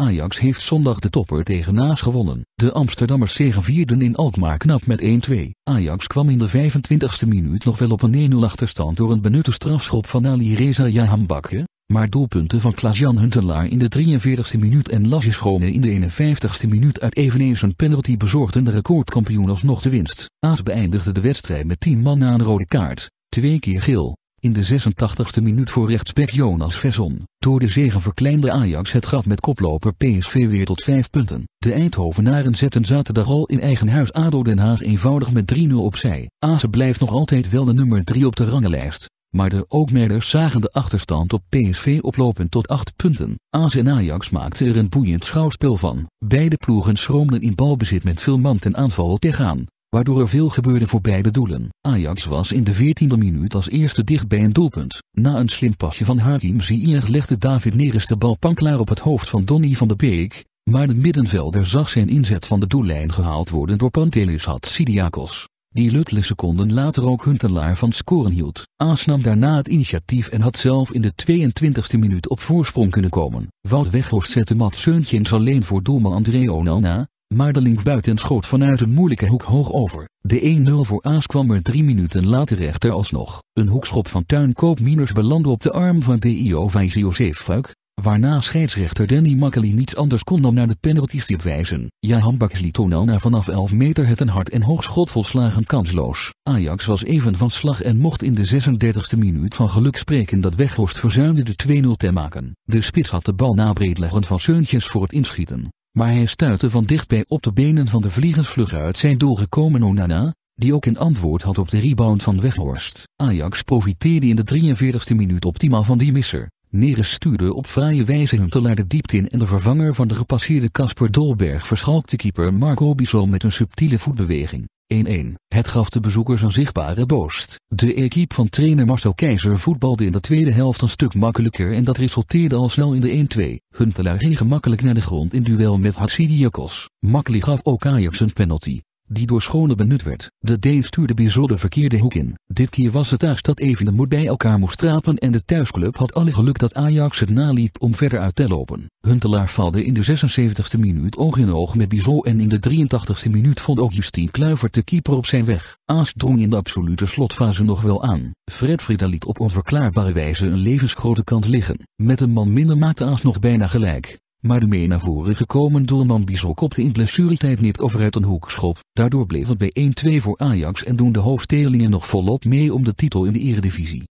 Ajax heeft zondag de topper tegen Naas gewonnen. De Amsterdammers zegevierden in Alkmaar knap met 1-2. Ajax kwam in de 25e minuut nog wel op een 1-0 achterstand door een benutte strafschop van Ali Reza Jahambakke, maar doelpunten van Klaas-Jan Huntelaar in de 43e minuut en Lasje Schone in de 51e minuut uit eveneens een penalty bezorgden de recordkampioen alsnog de winst. Aas beëindigde de wedstrijd met 10 man na een rode kaart, twee keer geel in de 86e minuut voor rechtsback Jonas Vesson. Door de zegen verkleinde Ajax het gat met koploper PSV weer tot 5 punten. De Eindhovenaren zetten zaterdag al in eigen huis ADO Den Haag eenvoudig met 3-0 opzij. Aze blijft nog altijd wel de nummer 3 op de rangenlijst. Maar de Ookmerders zagen de achterstand op PSV oplopen tot 8 punten. AZ en Ajax maakten er een boeiend schouwspel van. Beide ploegen schroomden in balbezit met veel man ten aanval tegenaan waardoor er veel gebeurde voor beide doelen. Ajax was in de 14e minuut als eerste dicht bij een doelpunt. Na een slim pasje van Hakim Ziyech legde David Neres de bal panklaar op het hoofd van Donny van de Beek, maar de middenvelder zag zijn inzet van de doellijn gehaald worden door Pantelis had Die luttele seconden later ook Huntelaar van scoren hield. Aas nam daarna het initiatief en had zelf in de 22e minuut op voorsprong kunnen komen. Wout Weghorst zette Mats Seuntjens alleen voor doelman André Onana, maar de linksbuiten schoot vanuit een moeilijke hoek hoog over. De 1-0 voor Aas kwam er drie minuten later rechter alsnog. Een hoekschop van tuinkoop Minus belandde op de arm van DIO Vijs Josef waarna scheidsrechter Danny Makkeli niets anders kon dan naar de te wijzen. Jahan Bakkes liet naar vanaf 11 meter het een hard en hoog schot volslagen kansloos. Ajax was even van slag en mocht in de 36e minuut van geluk spreken dat Weghorst verzuimde de 2-0 te maken. De spits had de bal na van Seuntjes voor het inschieten. Maar hij stuitte van dichtbij op de benen van de vliegensvlug uit zijn doorgekomen Onana, die ook een antwoord had op de rebound van Weghorst. Ajax profiteerde in de 43e minuut optimaal van die misser. Neres stuurde op fraaie wijze Huntelaar de diepte in en de vervanger van de gepasseerde Casper Dolberg verschalkte keeper Marco Bisso met een subtiele voetbeweging. 1-1. Het gaf de bezoekers een zichtbare boost. De equipe van trainer Marcel Keizer voetbalde in de tweede helft een stuk makkelijker en dat resulteerde al snel in de 1-2. Huntelaar ging gemakkelijk naar de grond in duel met Hatsidiakos. Makkelijk gaf ook Ajax een penalty die door Schone benut werd. De Deen stuurde Bizot de verkeerde hoek in. Dit keer was het thuis dat even de moed bij elkaar moest trapen en de thuisclub had alle geluk dat Ajax het naliep om verder uit te lopen. Huntelaar valde in de 76e minuut oog in oog met Bizot en in de 83e minuut vond ook Justine Kluivert de keeper op zijn weg. Aas drong in de absolute slotfase nog wel aan. Fred Frida liet op onverklaarbare wijze een levensgrote kant liggen. Met een man minder maakte Aas nog bijna gelijk maar de mee naar voren gekomen doelman Bissel kopte in blessuretijd nipt over uit een hoekschop. Daardoor bleef het bij 1-2 voor Ajax en doen de hoofdstelingen nog volop mee om de titel in de eredivisie.